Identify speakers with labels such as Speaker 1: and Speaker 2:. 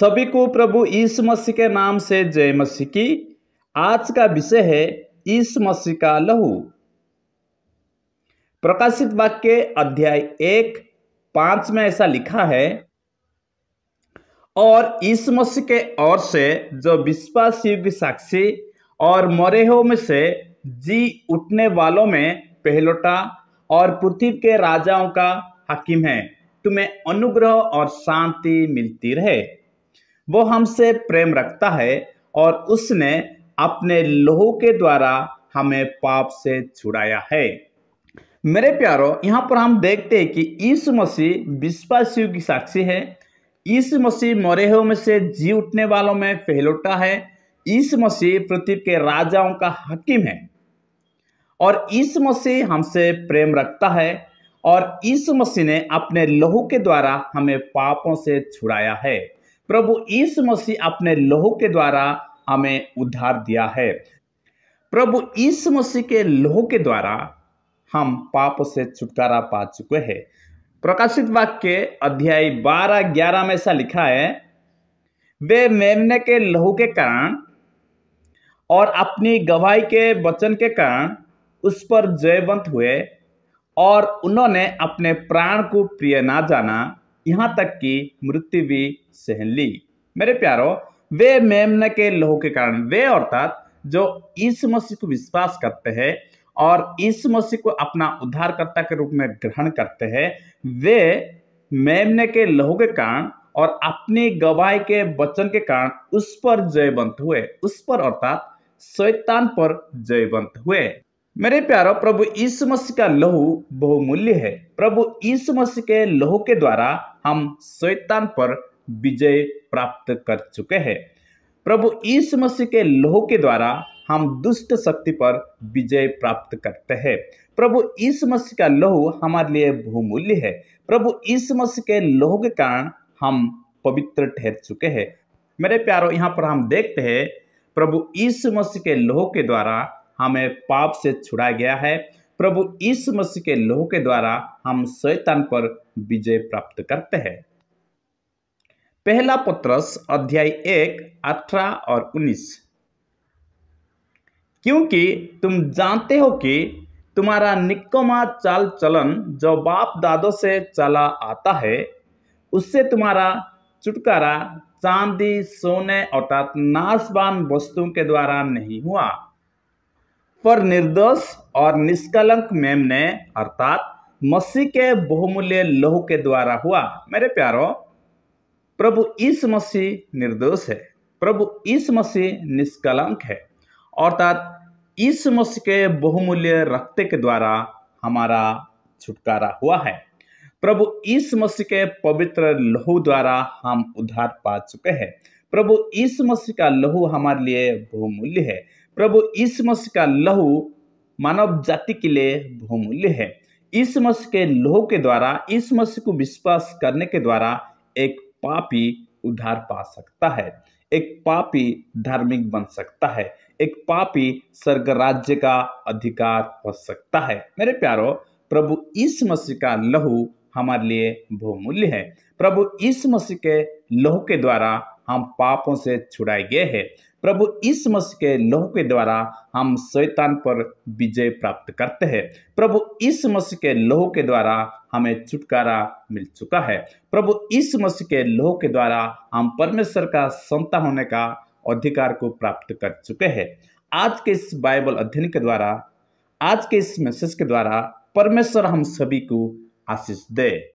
Speaker 1: सभी को प्रभु ईस मसीह के नाम से जय मसीह की आज का विषय है ईस मसीह का लहू प्रकाशित वाक्य अध्याय एक पांच में ऐसा लिखा है और ईस मसीह के ओर से जो विश्वास युग साक्षी और मरे हो में से जी उठने वालों में पहलोटा और पृथ्वी के राजाओं का हकीम है तुम्हें अनुग्रह और शांति मिलती रहे वो हमसे प्रेम रखता है और उसने अपने लोह के द्वारा हमें पाप से छुड़ाया है मेरे प्यारो यहाँ पर हम देखते हैं कि यीशु मसीह विश्वासियों की साक्षी है यीशु मसीह मरे में से जी उठने वालों में पहलोटा है यीशु मसीह पृथ्वी के राजाओं का हकीम है और यीशु मसीह हमसे प्रेम रखता है और यीशु मसीह ने अपने लहू के द्वारा हमें पापों से छुड़ाया है प्रभु यीशु मसीह अपने लोह के द्वारा हमें उद्धार दिया है प्रभु यीशु मसीह के लोह के द्वारा हम पाप से छुटकारा पा चुके हैं प्रकाशित वाक्य अध्याय बारह ग्यारह में ऐसा लिखा है वे मेमने के लहू के कारण और अपनी गवाही के वचन के कारण उस पर जयवंत हुए और उन्होंने अपने प्राण को प्रिय ना जाना यहाँ तक कि मृत्यु भी सहन ली मेरे प्यारो वे मेमन के लोह के कारण वे अर्थात जो इस मसीह को विश्वास करते हैं और इस मसीह को अपना उद्धारकर्ता के रूप में ग्रहण करते हैं वे मेमने के लहू के कारण और अपनी गवाही के वचन के कारण उस पर जयवंत हुए उस पर अर्थात शैतान पर जयवंत हुए मेरे प्यारो प्रभु ईसु मसीह का लहू बहुमूल्य है प्रभु ईसु मसीह के लहू के द्वारा हम शैतान पर विजय प्राप्त कर चुके हैं प्रभु ईसु मसीह के लहू के द्वारा हम दुष्ट शक्ति पर विजय प्राप्त करते हैं प्रभु ईसु मसीह का लहू हमारे लिए बहुमूल्य है प्रभु ईसु मसीह के लहू के कारण हम पवित्र ठहर चुके हैं मेरे प्यारो यहाँ पर हम देखते हैं प्रभु ईसु मसीह के लोहो के द्वारा हमें पाप से छुड़ा गया है प्रभु इस मसीह के लोह के द्वारा हम शैतान पर विजय प्राप्त करते हैं पहला पत्रस अध्याय एक अठारह और उन्नीस क्योंकि तुम जानते हो कि तुम्हारा निकोमा चाल चलन जो बाप दादो से चला आता है उससे तुम्हारा छुटकारा चांदी सोने अर्थात नाशवान वस्तुओं के द्वारा नहीं हुआ पर निर्दोष और निष्कलंक मेम ने अर्थात मसीह के बहुमूल्य लहू के द्वारा हुआ मेरे प्यारों प्रभु इस मसीह निर्दोष है प्रभु इस मसीह निष्कलंक है अर्थात इस मसीह के बहुमूल्य रक्त के द्वारा हमारा छुटकारा हुआ है प्रभु इस मसीह के पवित्र लहू द्वारा हम उद्धार पा चुके हैं प्रभु इस मसीह का लहू हमारे लिए बहुमूल्य है प्रभु इस मस का लहू मानव जाति के लिए बहुमूल्य है इस मस के लहू के द्वारा इस मस को विश्वास करने के द्वारा एक पापी उद्धार पा सकता है एक पापी धार्मिक बन सकता है एक पापी स्वर्ग राज्य का अधिकार हो सकता है मेरे प्यारो प्रभु इस मसीह का लहू हमारे लिए बहुमूल्य है प्रभु इस मसीह के लहू के द्वारा हम पापों से छुड़ाए गए हैं प्रभु इस मसीह के लोह के द्वारा हम शैतान पर विजय प्राप्त करते हैं प्रभु इस मसीह के लोह के द्वारा हमें छुटकारा मिल चुका है प्रभु इस मसीह के लोह के द्वारा हम परमेश्वर का संता होने का अधिकार को प्राप्त कर चुके हैं आज के इस बाइबल अध्ययन के द्वारा आज के इस मैसेज के द्वारा परमेश्वर हम सभी को आशीष दे